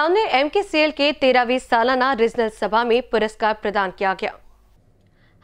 Jamner M के के तेरहवीं सालाना रीजनल सभा में पुरस्कार प्रदान किया गया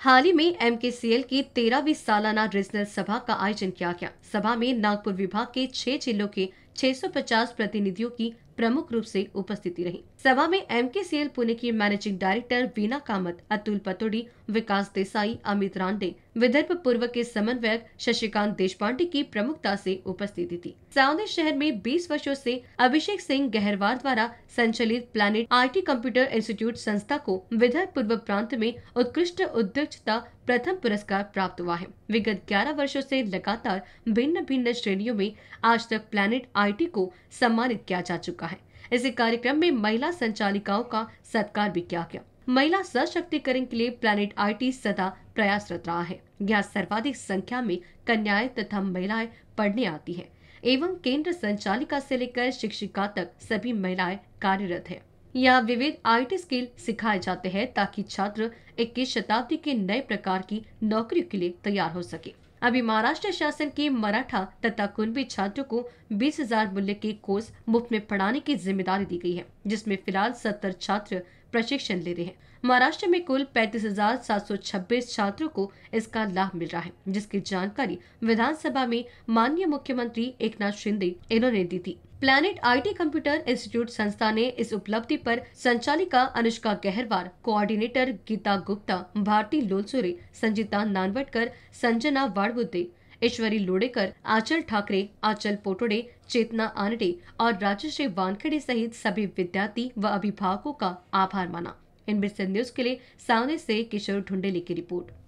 हाल ही में एम के सी एल की तेरहवीं सालाना रीजनल सभा का आयोजन किया गया सभा में नागपुर विभाग के छह जिलों के 650 प्रतिनिधियों की प्रमुख रूप से उपस्थिति रही सभा में एम के सी एल पुणे की मैनेजिंग डायरेक्टर वीना कामत अतुल पतोड़ी विकास देसाई अमित रांडे विदर्भ पूर्व के समन्वयक शशिकांत देशपांडे की प्रमुखता से उपस्थिति थी सावने शहर में 20 वर्षों से अभिषेक सिंह गहरवार द्वारा संचालित प्लानिट आईटी कंप्यूटर इंस्टीट्यूट संस्था को विदर्भ पूर्व प्रांत में उत्कृष्ट उद्योगता प्रथम पुरस्कार प्राप्त हुआ है विगत 11 वर्षों से लगातार भिन्न भिन्न श्रेणियों में आज तक प्लानिट आईटी को सम्मानित किया जा चुका का है इसी कार्यक्रम में महिला संचालिकाओं का सत्कार भी किया गया महिला सशक्तिकरण के लिए प्लानिट आईटी सदा प्रयासरत रहा है यहाँ सर्वाधिक संख्या में कन्याएं तथा महिलाएं पढ़ने आती हैं एवं केंद्र संचालिका से लेकर शिक्षिका तक सभी महिलाएं कार्यरत हैं। यहाँ विविध आईटी स्किल सिखाए जाते हैं ताकि छात्र इक्कीस शताब्दी के नए प्रकार की नौकरियों के लिए तैयार हो सके अभी महाराष्ट्र शासन के मराठा तथा कुनबी छात्रों को बीस हजार मूल्य के कोर्स मुफ्त में पढ़ाने की जिम्मेदारी दी गई है जिसमें फिलहाल सत्तर छात्र प्रशिक्षण ले रहे हैं महाराष्ट्र में कुल पैंतीस हजार सात सौ छब्बीस छात्रों को इसका लाभ मिल रहा है जिसकी जानकारी विधानसभा में माननीय मुख्यमंत्री एक शिंदे इन्होंने दी थी प्लैनेट आईटी कंप्यूटर इंस्टीट्यूट संस्था ने इस उपलब्धि पर संचालिका अनुष्का गहरवार कोऑर्डिनेटर गीता गुप्ता भारती लोलसुरे संजीता नानवटकर संजना वाड़बुद्दे ईश्वरी लोडेकर आंचल ठाकरे आचल पोटोड़े चेतना आनडे और राजश्री वानखेड़े सहित सभी विद्यार्थी व अभिभावकों का आभार माना इन बिस्तर न्यूज के लिए सामने से किशोर ढुंडेली की रिपोर्ट